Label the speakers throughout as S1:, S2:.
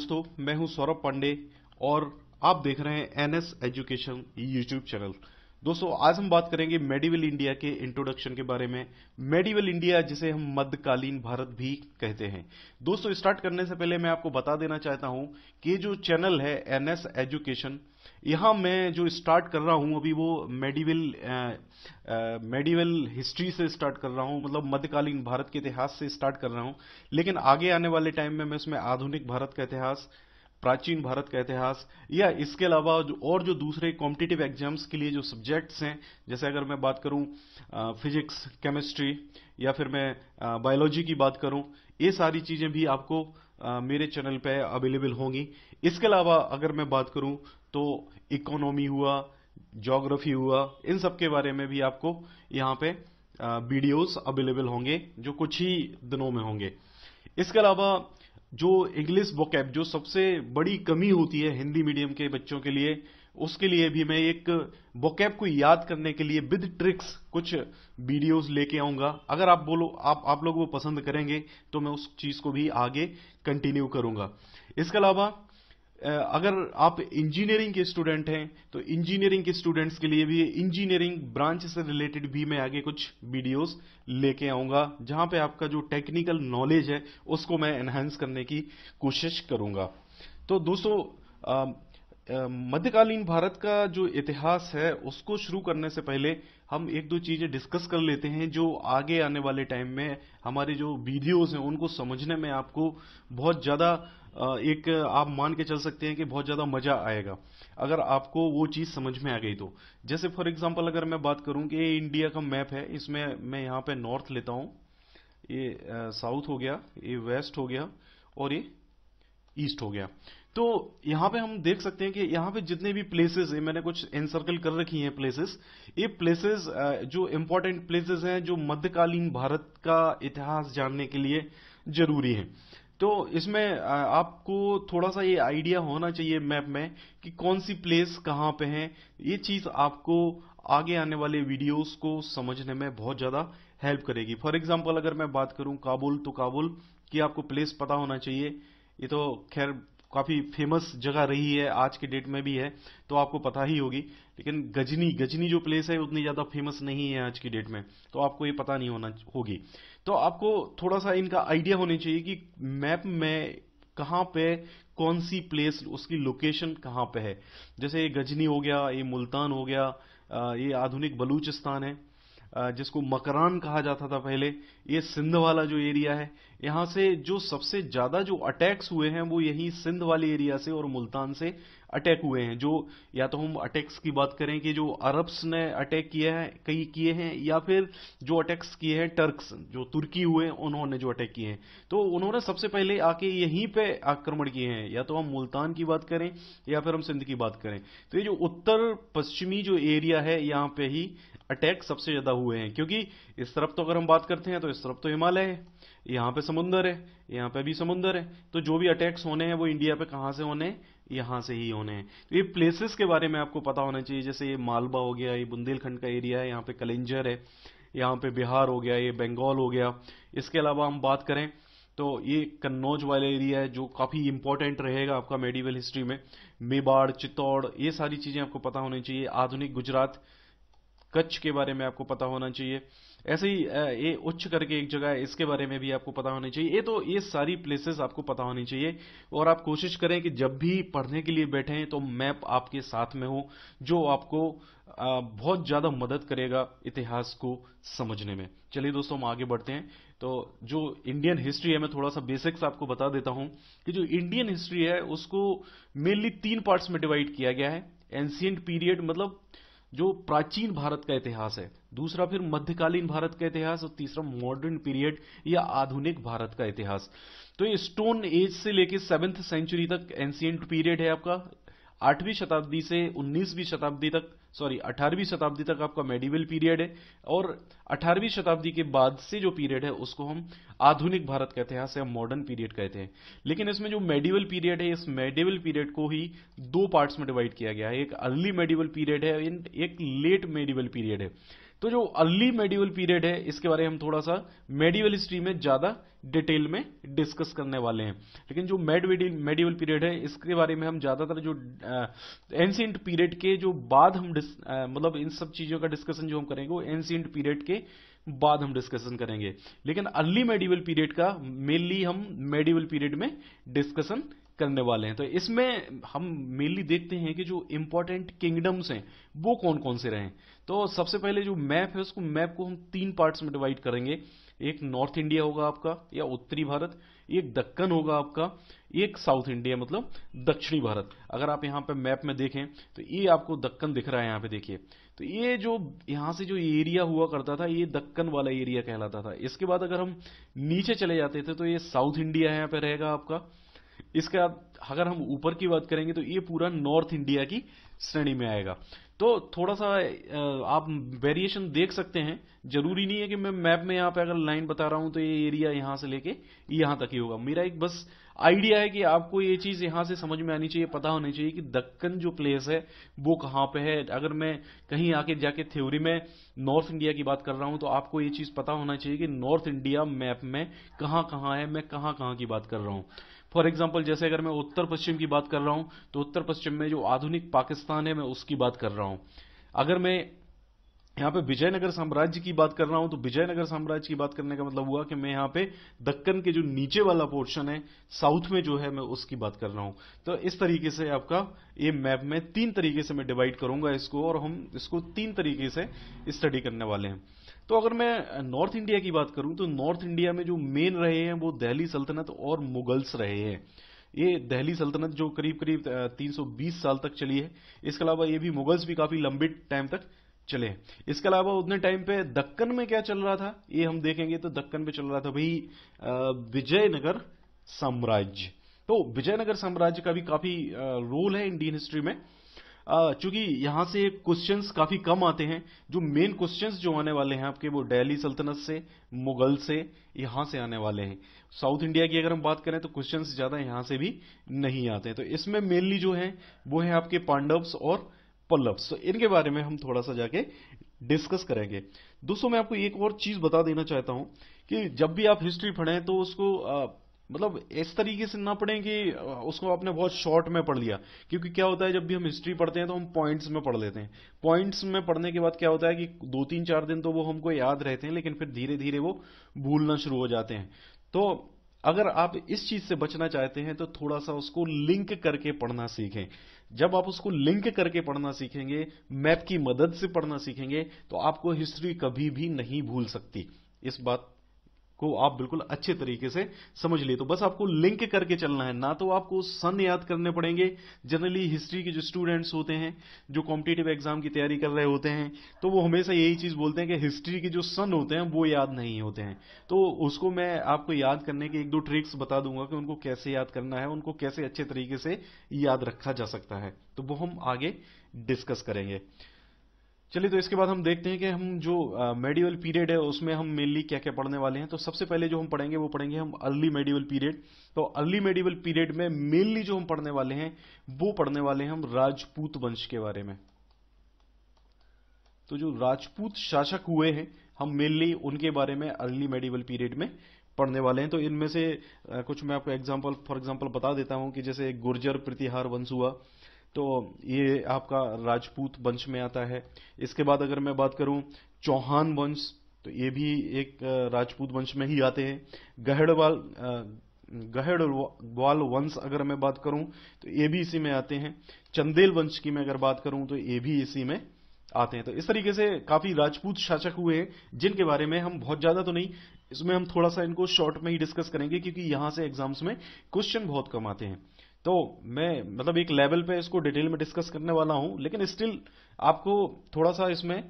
S1: दोस्तों मैं हूं सौरभ पांडे और आप देख रहे हैं N S education YouTube channel दोस्तों आज हम बात करेंगे मेडिवल इंडिया के इंट्रोडक्शन के बारे में मेडिवल इंडिया जिसे हम मध्यकालीन भारत भी कहते हैं दोस्तों स्टार्ट करने से पहले मैं आपको बता देना चाहता हूं कि जो चैनल है एन एस एजुकेशन यहाँ मैं जो स्टार्ट कर रहा हूँ अभी वो मेडिवल मेडिवल हिस्ट्री से स्टार्ट कर रहा हूँ मतलब मध्यकालीन भारत के इतिहास से स्टार्ट कर रहा हूँ लेकिन आगे आने वाले टाइम में मैं उसमें आधुनिक भारत का इतिहास प्राचीन भारत का इतिहास या इसके अलावा जो और जो दूसरे कॉम्पिटेटिव एग्जाम्स के लिए जो सब्जेक्ट्स हैं जैसे अगर मैं बात करूं फिजिक्स केमिस्ट्री या फिर मैं बायोलॉजी की बात करूं ये सारी चीज़ें भी आपको आ, मेरे चैनल पे अवेलेबल होंगी इसके अलावा अगर मैं बात करूं तो इकोनॉमी हुआ जोग्राफी हुआ इन सब के बारे में भी आपको यहाँ पे वीडियोस अवेलेबल होंगे जो कुछ ही दिनों में होंगे इसके अलावा जो इंग्लिश बुक ऐप जो सबसे बड़ी कमी होती है हिंदी मीडियम के बच्चों के लिए उसके लिए भी मैं एक वोकैब को याद करने के लिए विद ट्रिक्स कुछ वीडियोस लेके आऊंगा अगर आप बोलो आप आप लोग वो पसंद करेंगे तो मैं उस चीज को भी आगे कंटिन्यू करूंगा इसके अलावा अगर आप इंजीनियरिंग के स्टूडेंट हैं तो इंजीनियरिंग के स्टूडेंट्स के लिए भी इंजीनियरिंग ब्रांच से रिलेटेड भी मैं आगे कुछ वीडियोस लेके आऊंगा जहां पे आपका जो टेक्निकल नॉलेज है उसको मैं एनहेंस करने की कोशिश करूंगा तो दोस्तों मध्यकालीन भारत का जो इतिहास है उसको शुरू करने से पहले हम एक दो चीजें डिस्कस कर लेते हैं जो आगे आने वाले टाइम में हमारे जो वीडियोस हैं उनको समझने में आपको बहुत ज्यादा एक आप मान के चल सकते हैं कि बहुत ज़्यादा मज़ा आएगा अगर आपको वो चीज़ समझ में आ गई तो जैसे फॉर एग्जांपल अगर मैं बात करूं कि ये इंडिया का मैप है इसमें मैं यहाँ पे नॉर्थ लेता हूँ ये साउथ हो गया ये वेस्ट हो गया और ये ईस्ट हो गया तो यहाँ पे हम देख सकते हैं कि यहाँ पे जितने भी प्लेसेस है मैंने कुछ एनसर्कल कर रखी हैं प्लेसेस ये प्लेसेस जो इम्पोर्टेंट प्लेसेस हैं जो मध्यकालीन भारत का इतिहास जानने के लिए जरूरी हैं तो इसमें आपको थोड़ा सा ये आइडिया होना चाहिए मैप में कि कौन सी प्लेस कहाँ पे है ये चीज आपको आगे आने वाले वीडियोस को समझने में बहुत ज्यादा हेल्प करेगी फॉर एग्जाम्पल अगर मैं बात करूं काबुल तो काबुल की आपको प्लेस पता होना चाहिए ये तो खैर काफ़ी फेमस जगह रही है आज के डेट में भी है तो आपको पता ही होगी लेकिन गजनी गजनी जो प्लेस है उतनी ज़्यादा फेमस नहीं है आज की डेट में तो आपको ये पता नहीं होना होगी तो आपको थोड़ा सा इनका आइडिया होना चाहिए कि मैप में कहाँ पे कौन सी प्लेस उसकी लोकेशन कहाँ पे है जैसे ये गजनी हो गया ये मुल्तान हो गया ये आधुनिक बलूचिस्तान है जिसको मकरान कहा जाता था पहले ये सिंध वाला जो एरिया है यहाँ से जो सबसे ज़्यादा जो अटैक्स हुए हैं वो यही सिंध वाले एरिया से और मुल्तान से अटैक हुए हैं जो या तो हम अटैक्स की बात करें कि जो अरब्स ने अटैक किए हैं कई किए हैं या फिर जो अटैक्स किए हैं टर्क्स जो तुर्की हुए उन्होंने जो अटैक किए हैं तो उन्होंने सबसे पहले आके यहीं पे आक्रमण किए हैं या तो हम मुल्तान की बात करें या फिर हम सिंध की बात करें तो ये जो उत्तर पश्चिमी जो एरिया है यहाँ पे ही अटैक सबसे ज्यादा हुए हैं क्योंकि इस तरफ तो अगर हम बात करते हैं तो इस तरफ तो हिमालय है यहाँ पे समुंदर है यहाँ पे भी समुंदर है तो जो भी अटैक्स होने हैं वो इंडिया पे कहाँ से होने हैं यहाँ से ही होने हैं तो ये प्लेसेस के बारे में आपको पता होना चाहिए जैसे ये मालवा हो गया ये बुंदेलखंड का एरिया है यहाँ पे कलेंजर है यहाँ पे बिहार हो गया ये बंगाल हो गया इसके अलावा हम बात करें तो ये कन्नौज वाला एरिया है जो काफ़ी इंपॉर्टेंट रहेगा आपका मेडिवल हिस्ट्री में मेवाड़ चित्तौड़ ये सारी चीज़ें आपको पता होनी चाहिए आधुनिक गुजरात कच्छ के बारे में आपको पता होना चाहिए ऐसे ही ये उच्च करके एक जगह है इसके बारे में भी आपको पता होना चाहिए ये तो ये सारी प्लेसेस आपको पता होनी चाहिए और आप कोशिश करें कि जब भी पढ़ने के लिए बैठे तो मैप आपके साथ में हो जो आपको बहुत ज़्यादा मदद करेगा इतिहास को समझने में चलिए दोस्तों हम आगे बढ़ते हैं तो जो इंडियन हिस्ट्री है मैं थोड़ा सा बेसिक्स आपको बता देता हूं कि जो इंडियन हिस्ट्री है उसको मेनली तीन पार्ट्स में डिवाइड किया गया है एंशियंट पीरियड मतलब जो प्राचीन भारत का इतिहास है दूसरा फिर मध्यकालीन भारत का इतिहास और तीसरा मॉडर्न पीरियड या आधुनिक भारत का इतिहास तो ये स्टोन एज से लेकर सेवेंथ सेंचुरी तक एंशियंट पीरियड है आपका आठवीं शताब्दी से उन्नीसवीं शताब्दी तक सॉरी अठारहवीं शताब्दी तक आपका मेडिवल पीरियड है और अठारहवीं शताब्दी के बाद से जो पीरियड है उसको हम आधुनिक भारत कहते हैं या हम मॉडर्न पीरियड कहते हैं लेकिन इसमें जो मेडिवल पीरियड है इस मेडिवल पीरियड को ही दो पार्ट्स में डिवाइड किया गया है एक अर्ली मेडिवल पीरियड है एक लेट मेडिवल पीरियड है तो जो अर्ली मेडिवल पीरियड है इसके बारे में हम थोड़ा सा मेडिवल हिस्ट्री में ज्यादा डिटेल में डिस्कस करने वाले हैं लेकिन जो मेडिवल पीरियड है इसके बारे में हम ज्यादातर जो एंसियंट पीरियड के जो बाद हम मतलब इन सब चीजों का डिस्कशन जो हम करेंगे वो एंशियंट पीरियड के बाद हम डिस्कशन करेंगे लेकिन अर्ली मेडिवल पीरियड का मेनली हम मेडिवल पीरियड में डिस्कशन करने वाले हैं तो इसमें हम मेनली देखते हैं कि जो इंपॉर्टेंट किंगडम्स हैं वो कौन कौन से रहे तो सबसे पहले जो मैप है उसको मैप को हम तीन पार्ट्स में डिवाइड करेंगे एक नॉर्थ इंडिया होगा आपका या उत्तरी भारत एक दक्कन होगा आपका एक साउथ इंडिया मतलब दक्षिणी भारत अगर आप यहाँ पे मैप में देखें तो ये आपको दक्कन दिख रहा है यहाँ पे देखिए तो ये जो यहाँ से जो एरिया हुआ करता था ये दक्कन वाला एरिया कहलाता था इसके बाद अगर हम नीचे चले जाते थे तो ये साउथ इंडिया यहाँ पे रहेगा आपका इसके बाद अगर हम ऊपर की बात करेंगे तो ये पूरा नॉर्थ इंडिया की श्रेणी में आएगा तो थोड़ा सा आप वेरिएशन देख सकते हैं जरूरी नहीं है कि मैं मैप में यहाँ पे अगर लाइन बता रहा हूं तो ये एरिया यहाँ से लेके यहां तक ही होगा मेरा एक बस आइडिया है कि आपको ये चीज़ यहां से समझ में आनी चाहिए पता होनी चाहिए कि दक्कन जो प्लेस है वो कहाँ पे है अगर मैं कहीं आके जाके थ्योरी में नॉर्थ इंडिया की बात कर रहा हूँ तो आपको ये चीज़ पता होना चाहिए कि नॉर्थ इंडिया मैप में कहाँ कहाँ है मैं कहाँ कहाँ की बात कर रहा हूँ फॉर एग्जाम्पल जैसे अगर मैं उत्तर पश्चिम की बात कर रहा हूं तो उत्तर पश्चिम में जो आधुनिक पाकिस्तान है मैं उसकी बात कर रहा हूं अगर मैं यहाँ पे विजयनगर साम्राज्य की बात कर रहा हूं तो विजयनगर साम्राज्य की बात करने का मतलब हुआ कि मैं यहाँ पे दक्कन के जो नीचे वाला पोर्शन है साउथ में जो है मैं उसकी बात कर रहा हूं तो इस तरीके से आपका ये मैप में तीन तरीके से मैं डिवाइड करूंगा इसको और हम इसको तीन तरीके से स्टडी करने वाले हैं तो अगर मैं नॉर्थ इंडिया की बात करूं तो नॉर्थ इंडिया में जो मेन रहे हैं वो दहली सल्तनत और मुगल्स रहे हैं ये दहली सल्तनत जो करीब करीब 320 साल तक चली है इसके अलावा ये भी मुगल्स भी काफी लंबे टाइम तक चले हैं इसके अलावा उतने टाइम पे दक्कन में क्या चल रहा था ये हम देखेंगे तो दक्कन में चल रहा था भाई विजयनगर साम्राज्य तो विजयनगर साम्राज्य का भी काफी रोल है इंडियन हिस्ट्री में चूंकि यहाँ से क्वेश्चंस काफी कम आते हैं जो मेन क्वेश्चंस जो आने वाले हैं आपके वो डेली सल्तनत से मुगल से यहाँ से आने वाले हैं साउथ इंडिया की अगर हम बात करें तो क्वेश्चंस ज्यादा यहाँ से भी नहीं आते हैं तो इसमें मेनली जो है वो है आपके पांडव्स और पल्लव्स तो इनके बारे में हम थोड़ा सा जाके डिस्कस करेंगे दोस्तों मैं आपको एक और चीज बता देना चाहता हूं कि जब भी आप हिस्ट्री पढ़ें तो उसको मतलब इस तरीके से ना पढ़ें कि उसको आपने बहुत शॉर्ट में पढ़ लिया क्योंकि क्या होता है जब भी हम हिस्ट्री पढ़ते हैं तो हम पॉइंट्स में पढ़ लेते हैं पॉइंट्स में पढ़ने के बाद क्या होता है कि दो तीन चार दिन तो वो हमको याद रहते हैं लेकिन फिर धीरे धीरे वो भूलना शुरू हो जाते हैं तो अगर आप इस चीज से बचना चाहते हैं तो थोड़ा सा उसको लिंक करके पढ़ना सीखें जब आप उसको लिंक करके पढ़ना सीखेंगे मैप की मदद से पढ़ना सीखेंगे तो आपको हिस्ट्री कभी भी नहीं भूल सकती इस बात को आप बिल्कुल अच्छे तरीके से समझ लिए तो बस आपको लिंक करके चलना है ना तो आपको सन याद करने पड़ेंगे जनरली हिस्ट्री के जो स्टूडेंट्स होते हैं जो कॉम्पिटेटिव एग्जाम की तैयारी कर रहे होते हैं तो वो हमेशा यही चीज़ बोलते हैं कि हिस्ट्री के जो सन होते हैं वो याद नहीं होते हैं तो उसको मैं आपको याद करने के एक दो ट्रिक्स बता दूंगा कि उनको कैसे याद करना है उनको कैसे अच्छे तरीके से याद रखा जा सकता है तो वो हम आगे डिस्कस करेंगे चलिए तो इसके बाद हम देखते हैं कि हम जो मेडिवल uh, पीरियड है उसमें हम मेनली क्या क्या पढ़ने वाले हैं तो सबसे पहले जो हम पढ़ेंगे वो पढ़ेंगे हम अर्ली मेडिवल पीरियड तो अर्ली मेडिवल पीरियड में मेनली जो हम पढ़ने वाले हैं वो पढ़ने वाले हैं हम राजपूत वंश के बारे में तो जो राजपूत शासक हुए हैं हम मेनली उनके बारे में अर्ली मेडिवल पीरियड में पढ़ने वाले हैं तो इनमें से कुछ मैं आपको एग्जाम्पल फॉर एग्जाम्पल बता देता हूं कि जैसे गुर्जर प्रतिहार वंश हुआ तो ये आपका राजपूत वंश में आता है इसके बाद अगर मैं बात करूं चौहान वंश तो ये भी एक राजपूत वंश में ही आते हैं गहड़वाल गहड़वाल वंश अगर मैं बात करूं तो ये भी इसी में आते हैं चंदेल वंश की मैं अगर बात करूं तो ये भी इसी में आते हैं तो इस तरीके से काफी राजपूत शासक हुए हैं जिनके बारे में हम बहुत ज्यादा तो नहीं इसमें हम थोड़ा सा इनको शॉर्ट में ही डिस्कस करेंगे क्योंकि यहां से एग्जाम्स में क्वेश्चन बहुत कम आते हैं तो मैं मतलब एक लेवल पे इसको डिटेल में डिस्कस करने वाला हूं लेकिन स्टिल आपको थोड़ा सा इसमें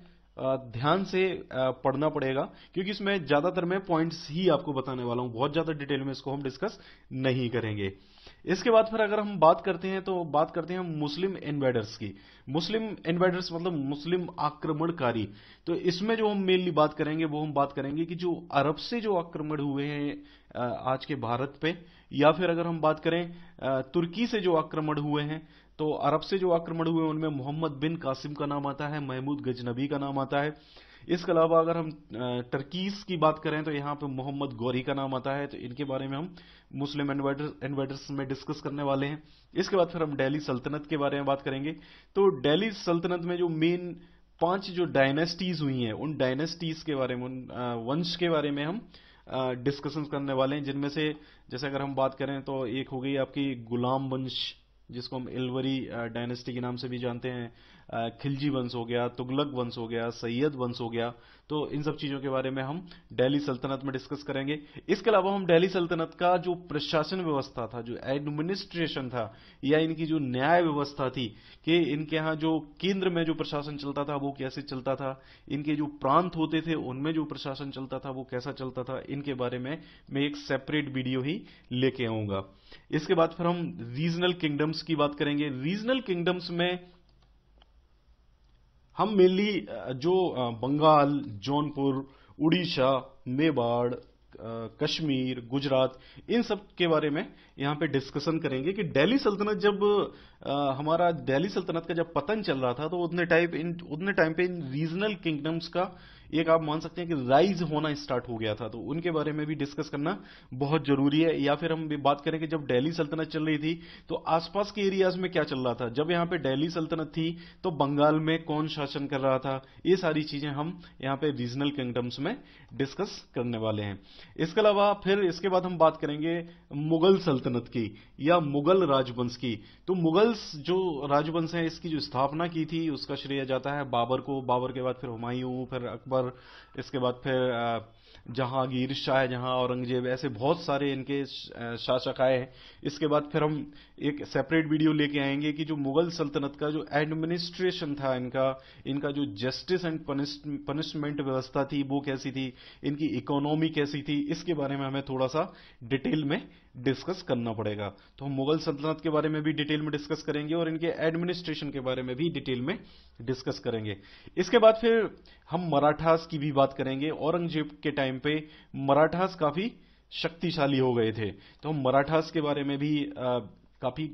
S1: ध्यान से पढ़ना पड़ेगा क्योंकि इसमें ज्यादातर मैं पॉइंट्स ही आपको बताने वाला हूं बहुत ज्यादा डिटेल में इसको हम डिस्कस नहीं करेंगे इसके बाद फिर अगर हम बात करते हैं तो बात करते हैं मुस्लिम इन्वेडर्स की मुस्लिम इन्वेडर्स मतलब मुस्लिम आक्रमणकारी तो इसमें जो हम मेनली बात करेंगे वो हम बात करेंगे कि जो अरब से जो आक्रमण हुए हैं आज के भारत पे या फिर अगर हम बात करें तुर्की से जो आक्रमण हुए हैं तो अरब से जो आक्रमण हुए उनमें मोहम्मद बिन कासिम का नाम आता है महमूद गजनबी का नाम आता है इसके अलावा अगर हम टर्कीस की बात करें तो यहाँ पे मोहम्मद गौरी का नाम आता है तो इनके बारे में हम मुस्लिम इन्वाइटर्स में डिस्कस करने वाले हैं इसके बाद फिर हम डेली सल्तनत के बारे में बात करेंगे तो डेली सल्तनत में जो मेन पांच जो डायनेस्टीज हुई हैं उन डायनेस्टीज के बारे में उन वंश के बारे में हम डिस्कशन करने वाले हैं जिनमें से जैसे अगर हम बात करें तो एक हो गई आपकी गुलाम वंश जिसको हम इलवरी डायनेस्टी के नाम से भी जानते हैं खिलजी वंश हो गया तुगलक वंश हो गया सैयद वंश हो गया तो इन सब चीज़ों के बारे में हम दिल्ली सल्तनत में डिस्कस करेंगे इसके अलावा हम दिल्ली सल्तनत का जो प्रशासन व्यवस्था था जो एडमिनिस्ट्रेशन था या इनकी जो न्याय व्यवस्था थी कि इनके यहाँ जो केंद्र में जो प्रशासन चलता था वो कैसे चलता था इनके जो प्रांत होते थे उनमें जो प्रशासन चलता था वो कैसा चलता था इनके बारे में मैं एक सेपरेट वीडियो ही लेके आऊंगा इसके बाद फिर हम रीजनल किंगडम्स की बात करेंगे रीजनल किंगडम्स में हम मेनली जो बंगाल जौनपुर उड़ीसा मेवाड़ कश्मीर गुजरात इन सब के बारे में यहाँ पे डिस्कशन करेंगे कि दिल्ली सल्तनत जब आ, हमारा दिल्ली सल्तनत का जब पतन चल रहा था तो उतने टाइप इन उतने टाइम पे इन रीजनल किंगडम्स का एक आप मान सकते हैं कि राइज होना स्टार्ट हो गया था तो उनके बारे में भी डिस्कस करना बहुत जरूरी है या फिर हम बात करें कि जब दिल्ली सल्तनत चल रही थी तो आसपास के एरियाज में क्या चल रहा था जब यहाँ पे दिल्ली सल्तनत थी तो बंगाल में कौन शासन कर रहा था ये सारी चीजें हम यहाँ पे रीजनल किंगडम्स में डिस्कस करने वाले हैं इसके अलावा फिर इसके बाद हम बात करेंगे मुगल सल्तनत की या मुगल राजवंश की तो मुगल्स जो राजवंश है इसकी जो स्थापना की थी उसका श्रेय जाता है बाबर को बाबर के बाद फिर हुमायूं फिर अकबर पर इसके बाद फिर जहांगीर शाह जहां औरंगजेब ऐसे बहुत सारे इनके आए हैं इसके बाद फिर हम एक सेपरेट वीडियो लेके आएंगे कि जो मुगल सल्तनत का जो एडमिनिस्ट्रेशन था इनका इनका जो जस्टिस एंड पनिशमेंट व्यवस्था थी वो कैसी थी इनकी इकोनॉमी कैसी थी इसके बारे में हमें थोड़ा सा डिटेल में डिस्कस करना पड़ेगा तो हम मुगल सल्तनत के बारे में भी डिटेल में डिस्कस करेंगे और इनके एडमिनिस्ट्रेशन के बारे में भी डिटेल में डिस्कस करेंगे इसके बाद फिर हम मराठास की भी बात करेंगे औरंगजेब के टाइम पे मराठास काफी शक्तिशाली हो गए थे तो हम मराठास के बारे में भी काफ़ी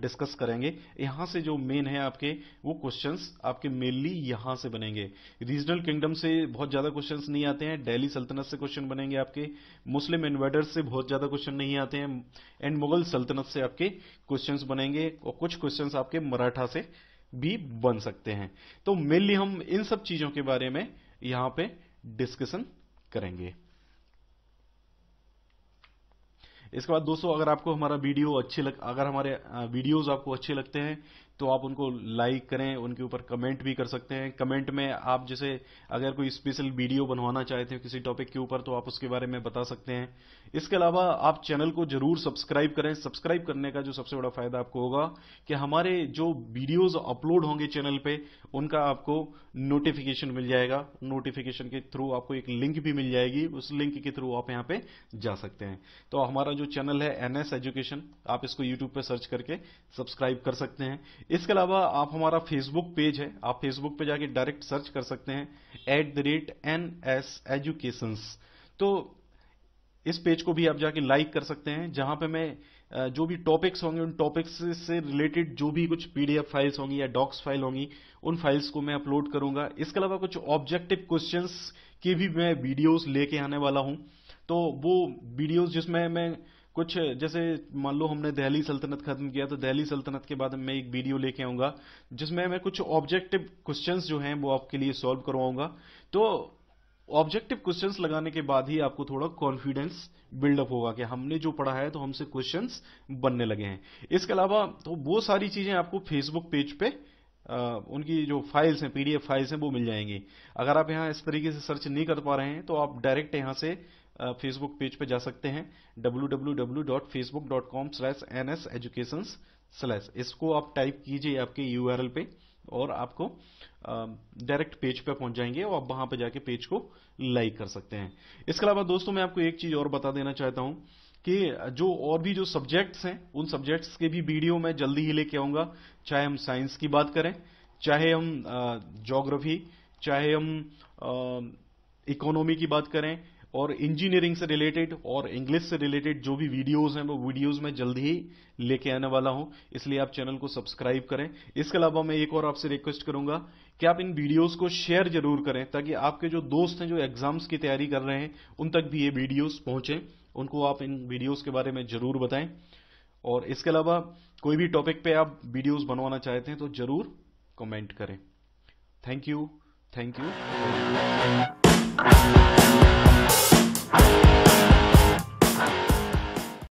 S1: डिस्कस करेंगे यहां से जो मेन है आपके वो क्वेश्चंस आपके मेनली यहां से बनेंगे रीजनल किंगडम से बहुत ज़्यादा क्वेश्चंस नहीं आते हैं दिल्ली सल्तनत से क्वेश्चन बनेंगे आपके मुस्लिम इन्वेडर्स से बहुत ज़्यादा क्वेश्चन नहीं आते हैं एंड मुगल सल्तनत से आपके क्वेश्चन बनेंगे और कुछ क्वेश्चन आपके मराठा से भी बन सकते हैं तो मेनली हम इन सब चीज़ों के बारे में यहाँ पे डिस्कशन करेंगे इसके बाद दोस्तों अगर आपको हमारा वीडियो अच्छे लग अगर हमारे वीडियोस आपको अच्छे लगते हैं तो आप उनको लाइक करें उनके ऊपर कमेंट भी कर सकते हैं कमेंट में आप जैसे अगर कोई स्पेशल वीडियो बनवाना चाहते हो किसी टॉपिक के ऊपर तो आप उसके बारे में बता सकते हैं इसके अलावा आप चैनल को जरूर सब्सक्राइब करें सब्सक्राइब करने का जो सबसे बड़ा फायदा आपको होगा कि हमारे जो वीडियोज अपलोड होंगे चैनल पे उनका आपको नोटिफिकेशन मिल जाएगा नोटिफिकेशन के थ्रू आपको एक लिंक भी मिल जाएगी उस लिंक के थ्रू आप यहाँ पे जा सकते हैं तो हमारा जो चैनल है एनएस एजुकेशन आप इसको यूट्यूब पर सर्च करके सब्सक्राइब कर सकते हैं इसके अलावा आप हमारा फेसबुक पेज है आप फेसबुक पे जाके डायरेक्ट सर्च कर सकते हैं at the rate N S education तो इस पेज को भी आप जाके लाइक कर सकते हैं जहां पे मैं जो भी टॉपिक्स होंगे उन टॉपिक्स से रिलेटेड जो भी कुछ पीडीएफ फाइल्स होंगी या डॉक्स फाइल होंगी उन फाइल्स को मैं अपलोड करूंगा इसके अलावा कुछ ऑब्जेक्टिव क्वेश्चंस की भी मैं वीडियोस लेके आने वाला हूं तो वो वीडियोस जिसमें मैं कुछ जैसे मान लो हमने दहली सल्तनत खत्म किया तो दहली सल्तनत के बाद मैं एक वीडियो लेके आऊंगा जिसमें मैं कुछ ऑब्जेक्टिव क्वेश्चंस जो हैं वो आपके लिए सॉल्व करवाऊंगा तो ऑब्जेक्टिव क्वेश्चंस लगाने के बाद ही आपको थोड़ा कॉन्फिडेंस बिल्डअप होगा कि हमने जो पढ़ा है तो हमसे क्वेश्चन बनने लगे हैं इसके अलावा तो वो सारी चीजें आपको फेसबुक पेज पे आ, उनकी जो फाइल्स हैं पीडीएफ फाइल्स हैं वो मिल जाएंगी अगर आप यहाँ इस तरीके से सर्च नहीं कर पा रहे हैं तो आप डायरेक्ट यहाँ से फेसबुक पेज पर जा सकते हैं www.facebook.com/nseducations/ इसको आप टाइप कीजिए आपके एल पे और आपको डायरेक्ट पेज पे पहुंच जाएंगे और आप वहां पे जाके पेज को लाइक कर सकते हैं इसके अलावा दोस्तों मैं आपको एक चीज और बता देना चाहता हूं कि जो और भी जो सब्जेक्ट्स हैं उन सब्जेक्ट्स के भी वीडियो मैं जल्दी ही लेके आऊंगा चाहे हम साइंस की बात करें चाहे हम जोग्राफी चाहे हम इकोनॉमी की बात करें और इंजीनियरिंग से रिलेटेड और इंग्लिश से रिलेटेड जो भी वीडियोस हैं वो वीडियोस मैं जल्दी ही लेके आने वाला हूं इसलिए आप चैनल को सब्सक्राइब करें इसके अलावा मैं एक और आपसे रिक्वेस्ट करूंगा कि आप इन वीडियोस को शेयर जरूर करें ताकि आपके जो दोस्त हैं जो एग्जाम्स की तैयारी कर रहे हैं उन तक भी ये वीडियोज पहुंचे उनको आप इन वीडियोज के बारे में जरूर बताएं और इसके अलावा कोई भी टॉपिक पे आप वीडियोज बनवाना चाहते हैं तो जरूर कॉमेंट करें थैंक यू थैंक यू